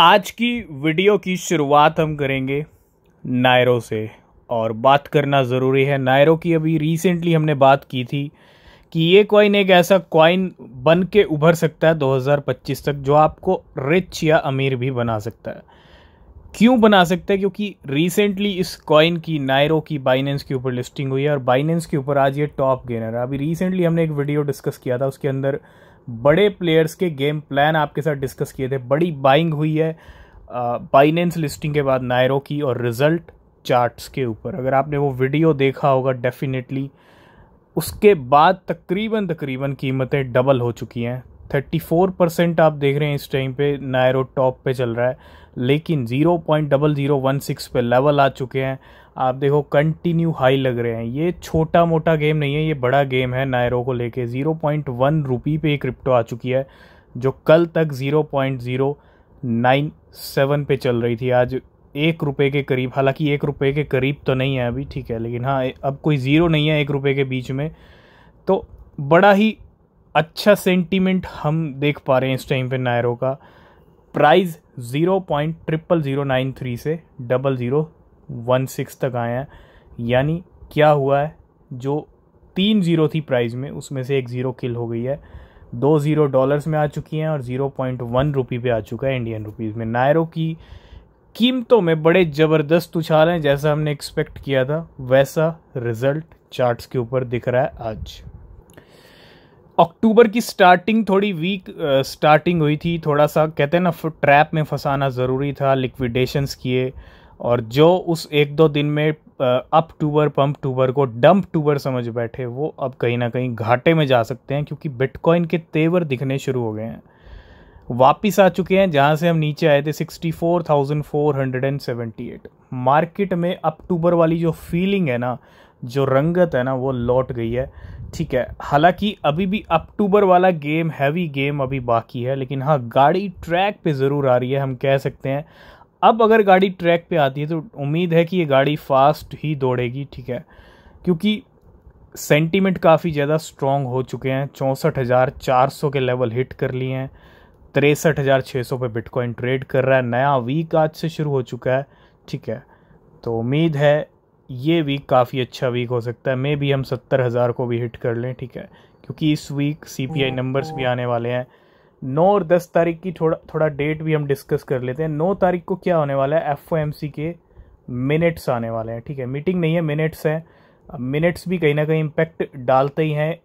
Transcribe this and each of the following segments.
आज की वीडियो की शुरुआत हम करेंगे नायरो से और बात करना ज़रूरी है नायरो की अभी रिसेंटली हमने बात की थी कि ये कॉइन एक ऐसा कॉइन बन के उभर सकता है 2025 तक जो आपको रिच या अमीर भी बना सकता है क्यों बना सकता है क्योंकि रिसेंटली इस कॉइन की नायरो की बाइनेंस के ऊपर लिस्टिंग हुई है और बाइनेंस के ऊपर आज ये टॉप गेनर है अभी रिसेंटली हमने एक वीडियो डिस्कस किया था उसके अंदर बड़े प्लेयर्स के गेम प्लान आपके साथ डिस्कस किए थे बड़ी बाइंग हुई है बाइनेंस लिस्टिंग के बाद नायरो की और रिजल्ट चार्ट्स के ऊपर अगर आपने वो वीडियो देखा होगा डेफिनेटली उसके बाद तकरीबन तकरीबन कीमतें डबल हो चुकी हैं 34 परसेंट आप देख रहे हैं इस टाइम पे नायरो टॉप पे चल रहा है लेकिन 0.0016 पे लेवल आ चुके हैं आप देखो कंटिन्यू हाई लग रहे हैं ये छोटा मोटा गेम नहीं है ये बड़ा गेम है नायरो को लेके ज़ीरो पॉइंट वन रुपी पे क्रिप्टो आ चुकी है जो कल तक zero point zero nine seven पे चल रही थी आज एक रुपये के करीब हालांकि एक रुपये के करीब तो नहीं है अभी ठीक है लेकिन हाँ अब कोई ज़ीरो नहीं है एक रुपये के बीच में तो बड़ा ही अच्छा सेंटीमेंट हम देख पा रहे हैं इस टाइम पे नायरो का price zero point triple zero nine three से डबल ज़ीरो वन सिक्स तक आए हैं यानी क्या हुआ है जो तीन ज़ीरो थी प्राइस में उसमें से एक ज़ीरो किल हो गई है दो ज़ीरो डॉलर्स में आ चुकी हैं और ज़ीरो पॉइंट वन रुपी पे आ चुका है इंडियन रुपीज़ में नायरो की कीमतों में बड़े ज़बरदस्त उछाल हैं जैसा हमने एक्सपेक्ट किया था वैसा रिजल्ट चार्ट्स के ऊपर दिख रहा है आज अक्टूबर की स्टार्टिंग थोड़ी वीक स्टार्टिंग हुई थी थोड़ा सा कहते हैं ना ट्रैप में फंसाना ज़रूरी था लिक्विडेशंस किए और जो उस एक दो दिन में अप टूबर पंप टूबर को डंप टूबर समझ बैठे वो अब कहीं ना कहीं घाटे में जा सकते हैं क्योंकि बिटकॉइन के तेवर दिखने शुरू हो गए हैं वापिस आ चुके हैं जहाँ से हम नीचे आए थे 64,478 मार्केट में अक्टूबर वाली जो फीलिंग है ना जो रंगत है ना वो लौट गई है ठीक है हालांकि अभी भी अक्टूबर वाला गेम हैवी गेम अभी बाकी है लेकिन हाँ गाड़ी ट्रैक पे ज़रूर आ रही है हम कह सकते हैं अब अगर गाड़ी ट्रैक पे आती है तो उम्मीद है कि ये गाड़ी फास्ट ही दौड़ेगी ठीक है क्योंकि सेंटीमेंट काफ़ी ज़्यादा स्ट्रॉन्ग हो चुके हैं चौंसठ हज़ार चार सौ के लेवल हिट कर लिए हैं तिरसठ हज़ार छः सौ पर बिटकॉइन ट्रेड कर रहा है नया वीक आज से शुरू हो चुका है ठीक है तो उम्मीद है ये वीक काफ़ी अच्छा वीक हो सकता है मे भी हम सत्तर हज़ार को भी हिट कर लें ठीक है क्योंकि इस week C P I numbers भी आने वाले हैं नौ और दस तारीख की थोड़ा थोड़ा डेट भी हम डिस्कस कर लेते हैं नौ तारीख को क्या होने वाला है एफ के मिनट्स आने वाले हैं ठीक है मीटिंग नहीं है मिनट्स हैं मिनट्स भी कहीं ना कहीं इम्पैक्ट डालते ही हैं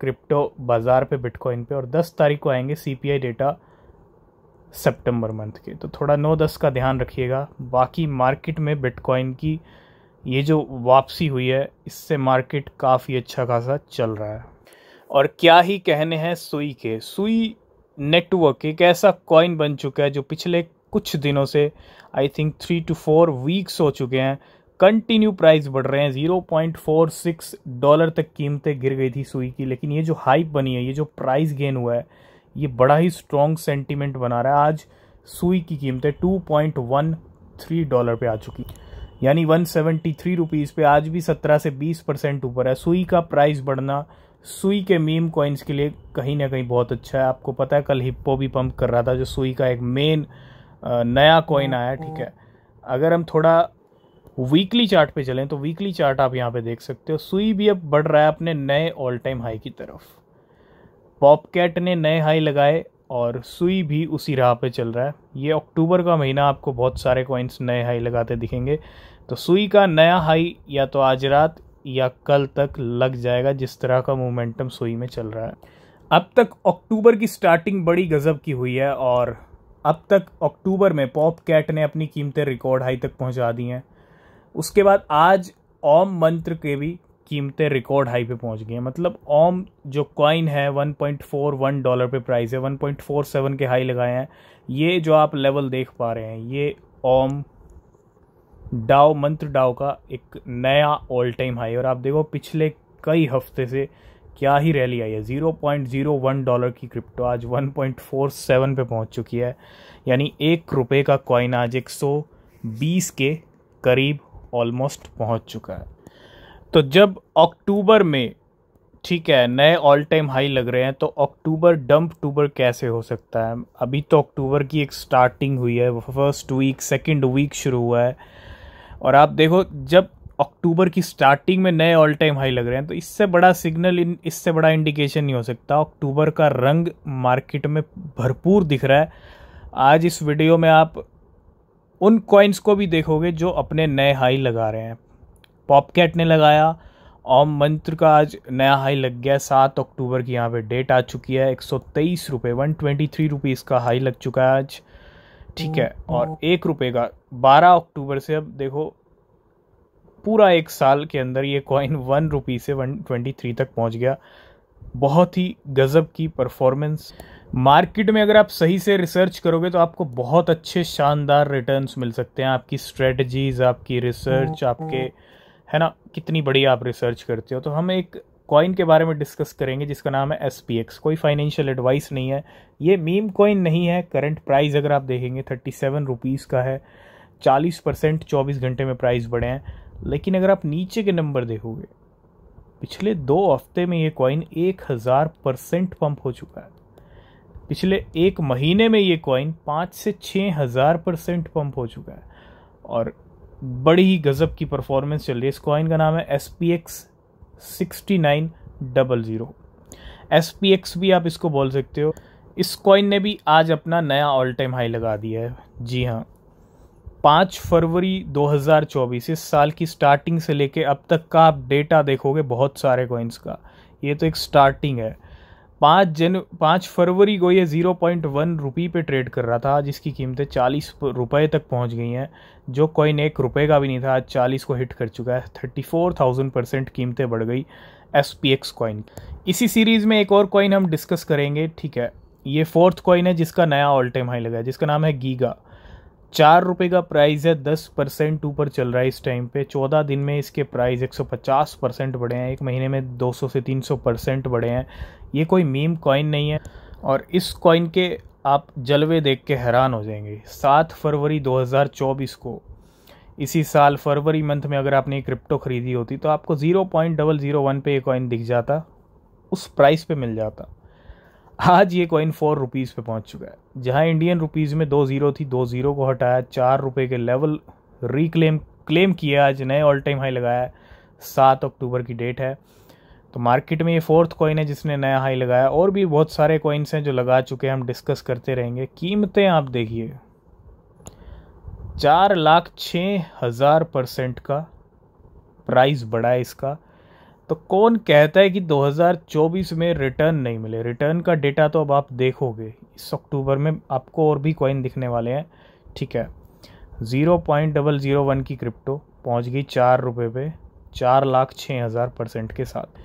क्रिप्टो बाज़ार पे बिटकॉइन पे और 10 तारीख को आएंगे सीपीआई डेटा सितंबर मंथ के तो थोड़ा 9-10 का ध्यान रखिएगा बाकी मार्केट में बिटकॉइन की ये जो वापसी हुई है इससे मार्केट काफ़ी अच्छा खासा चल रहा है और क्या ही कहने हैं सुई के सुई नेटवर्क एक ऐसा कॉइन बन चुका है जो पिछले कुछ दिनों से I think three two four weeks हो चुके हैं कंटिन्यू प्राइस बढ़ रहे हैं zero point four six dollar तक कीमतें गिर गई थी सुई की लेकिन ये जो हाइप बनी है ये जो प्राइस गेन हुआ है ये बड़ा ही स्ट्रॉन्ग सेंटिमेंट बना रहा है आज सुई की कीमतें two point one three dollar पर आ चुकी यानी वन सेवेंटी थ्री रुपीज़ पर आज भी सत्रह से बीस परसेंट ऊपर है सुई का प्राइस बढ़ना सुई के मीम कॉइन्स के लिए कहीं ना कहीं बहुत अच्छा है आपको पता है कल हिप्पो भी पंप कर रहा था जो सुई का एक मेन नया कॉइन आया ठीक है अगर हम थोड़ा वीकली चार्ट पे चलें तो वीकली चार्ट आप यहाँ पे देख सकते हो सुई भी अब बढ़ रहा है अपने नए ऑल टाइम हाई की तरफ पॉपकैट ने नए हाई लगाए और सुई भी उसी राह पे चल रहा है ये अक्टूबर का महीना आपको बहुत सारे कॉइन्स नए हाई लगाते दिखेंगे तो सुई का नया हाई या तो आज रात या कल तक लग जाएगा जिस तरह का मोमेंटम सोई में चल रहा है अब तक अक्टूबर की स्टार्टिंग बड़ी गजब की हुई है और अब तक अक्टूबर में पॉप कैट ने अपनी कीमतें रिकॉर्ड हाई तक पहुंचा दी हैं उसके बाद आज ओम मंत्र के भी कीमतें रिकॉर्ड हाई पे पहुंच गई हैं मतलब ओम जो कॉइन है 1.41 डॉलर पे प्राइस है 1.47 के हाई लगाए हैं ये जो आप लेवल देख पा रहे हैं ये ओम डाओ मंत्र डाओ का एक नया ऑल टाइम हाई और आप देखो पिछले कई हफ्ते से क्या ही रैली आई है zero point zero one dollar की क्रिप्टो आज वन पॉइंट फोर सेवन पर पहुँच चुकी है यानी एक रुपये का कॉइन आज एक सौ बीस के करीब ऑलमोस्ट पहुँच चुका है तो जब अक्टूबर में ठीक है नए ऑल टाइम हाई लग रहे हैं तो अक्टूबर डंप टूबर कैसे हो सकता है अभी तो अक्टूबर की एक स्टार्टिंग हुई है फर्स्ट वीक सेकंड वीक शुरू हुआ है और आप देखो जब अक्टूबर की स्टार्टिंग में नए ऑल टाइम हाई लग रहे हैं तो इससे बड़ा सिग्नल इन इससे बड़ा इंडिकेशन नहीं हो सकता अक्टूबर का रंग मार्केट में भरपूर दिख रहा है आज इस वीडियो में आप उन कॉइन्स को भी देखोगे जो अपने नए हाई लगा रहे हैं पॉपकेट ने लगाया ओम मंत्र का आज नया हाई लग गया सात अक्टूबर की यहाँ पे डेट आ चुकी है एक सौ तेईस रुपये वन ट्वेंटी थ्री रुपीज़ का हाई लग चुका है आज ठीक है और एक रुपये का बारह अक्टूबर से अब देखो पूरा एक साल के अंदर ये कॉइन वन रुपी से वन ट्वेंटी थ्री तक पहुंच गया बहुत ही गज़ब की परफॉर्मेंस मार्केट में अगर आप सही से रिसर्च करोगे तो आपको बहुत अच्छे शानदार रिटर्न्स मिल सकते हैं आपकी स्ट्रेटजीज आपकी रिसर्च आपके है ना कितनी बड़ी आप रिसर्च करते हो तो हम एक कॉइन के बारे में डिस्कस करेंगे जिसका नाम है एस पी एक्स कोई फाइनेंशियल एडवाइस नहीं है ये मीम कॉइन नहीं है करंट प्राइस अगर आप देखेंगे थर्टी सेवन रुपीज़ का है चालीस परसेंट चौबीस घंटे में प्राइस बढ़े हैं लेकिन अगर आप नीचे के नंबर देखोगे पिछले दो हफ्ते में ये कॉइन एक हज़ार परसेंट पम्प हो चुका है पिछले एक महीने में ये कॉइन पाँच से छः हज़ार परसेंट पम्प हो चुका है और बड़ी ही गज़ब की परफॉर्मेंस चल रही है इस कॉइन का नाम है S P X sixty nine double zero S P X भी आप इसको बोल सकते हो इस कॉइन ने भी आज अपना नया ऑल टाइम हाई लगा दिया है जी हाँ पाँच फरवरी 2024 इस साल की स्टार्टिंग से लेके अब तक का आप डेटा देखोगे बहुत सारे कॉइन्स का ये तो एक स्टार्टिंग है पाँच जन पाँच फरवरी को ये ज़ीरो पॉइंट वन रुपये पे ट्रेड कर रहा था जिसकी कीमतें चालीस रुपये तक पहुंच गई हैं जो कॉइन एक रुपये का भी नहीं था आज चालीस को हिट कर चुका है थर्टी फोर थाउजेंड परसेंट कीमतें बढ़ गई एस पी एक्स कॉइन इसी सीरीज़ में एक और कॉइन हम डिस्कस करेंगे ठीक है ये फोर्थ कॉइन है जिसका नया ऑल टाइम हाई लगा है जिसका नाम है गीगा चार रुपये का प्राइस है दस परसेंट ऊपर चल रहा है इस टाइम पे चौदह दिन में इसके प्राइस एक सौ पचास परसेंट बढ़े हैं एक महीने में दो सौ से तीन सौ परसेंट बढ़े हैं ये कोई मीम कॉइन नहीं है और इस कॉइन के आप जलवे देख के हैरान हो जाएंगे सात फरवरी दो हज़ार चौबीस को इसी साल फरवरी मंथ में अगर आपने क्रिप्टो ख़रीदी होती तो आपको zero point double zero one पे ये कॉइन दिख जाता उस प्राइस पे मिल जाता आज ये कॉइन फोर रुपीज़ पे पहुंच चुका है जहां इंडियन रुपीज़ में दो ज़ीरो थी दो ज़ीरो को हटाया चार रुपये के लेवल रिक्लेम क्लेम किया आज नए ऑल टाइम हाई लगाया सात अक्टूबर की डेट है तो मार्केट में ये फोर्थ कॉइन है जिसने नया हाई लगाया और भी बहुत सारे कॉइन्स हैं जो लगा चुके हैं हम डिस्कस करते रहेंगे कीमतें आप देखिए चार लाख छः हज़ार परसेंट का प्राइस बढ़ा है इसका तो कौन कहता है कि 2024 में रिटर्न नहीं मिले रिटर्न का डेटा तो अब आप देखोगे इस अक्टूबर में आपको और भी कॉइन दिखने वाले हैं ठीक है zero point double zero one की क्रिप्टो पहुंच गई चार रुपये पे चार लाख छः हज़ार परसेंट के साथ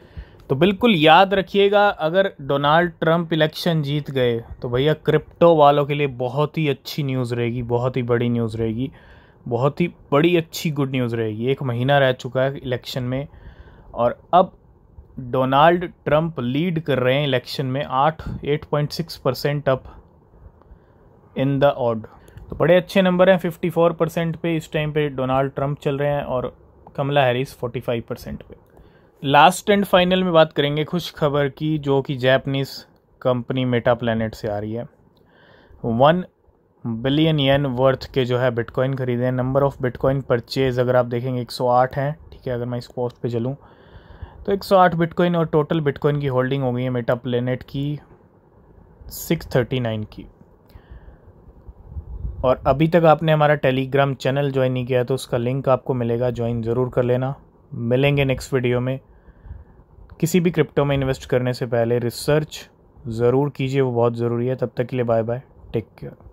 तो बिल्कुल याद रखिएगा अगर डोनाल्ड ट्रंप इलेक्शन जीत गए तो भैया क्रिप्टो वालों के लिए बहुत ही अच्छी न्यूज़ रहेगी बहुत ही बड़ी न्यूज़ रहेगी बहुत ही बड़ी अच्छी गुड न्यूज़ रहेगी एक महीना रह चुका है इलेक्शन में और अब डोनाल्ड ट्रंप लीड कर रहे हैं इलेक्शन में आठ eight point six percent up in the odd तो बड़े अच्छे नंबर हैं फिफ्टी फोर परसेंट पे इस टाइम पे डोनाल्ड ट्रंप चल रहे हैं और Kamala Harris forty five percent पे लास्ट एंड फाइनल में बात करेंगे खुश खबर की जो कि जैपनीज़ कंपनी मेटा प्लानट से आ रही है वन बिलियन येन वर्थ के जो है बिटकॉइन खरीदे हैं नंबर ऑफ़ बिटकॉइन परचेज अगर आप देखेंगे एक सौ आठ हैं ठीक है अगर मैं इस पोस्ट पे चलूँ तो 108 बिटकॉइन और टोटल बिटकॉइन की होल्डिंग हो गई है मेटा प्लेनेट की 639 की और अभी तक आपने हमारा टेलीग्राम चैनल ज्वाइन नहीं किया तो उसका लिंक आपको मिलेगा ज्वाइन ज़रूर कर लेना मिलेंगे नेक्स्ट वीडियो में किसी भी क्रिप्टो में इन्वेस्ट करने से पहले रिसर्च ज़रूर कीजिए वो बहुत ज़रूरी है तब तक के लिए बाय बाय टेक केयर